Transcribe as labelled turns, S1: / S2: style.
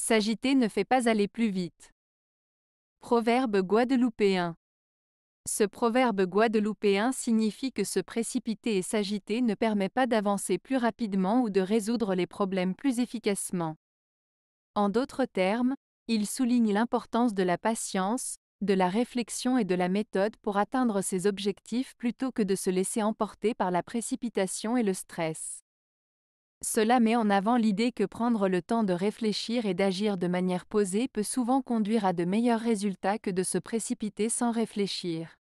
S1: S'agiter ne fait pas aller plus vite. Proverbe guadeloupéen. Ce proverbe guadeloupéen signifie que se précipiter et s'agiter ne permet pas d'avancer plus rapidement ou de résoudre les problèmes plus efficacement. En d'autres termes, il souligne l'importance de la patience, de la réflexion et de la méthode pour atteindre ses objectifs plutôt que de se laisser emporter par la précipitation et le stress. Cela met en avant l'idée que prendre le temps de réfléchir et d'agir de manière posée peut souvent conduire à de meilleurs résultats que de se précipiter sans réfléchir.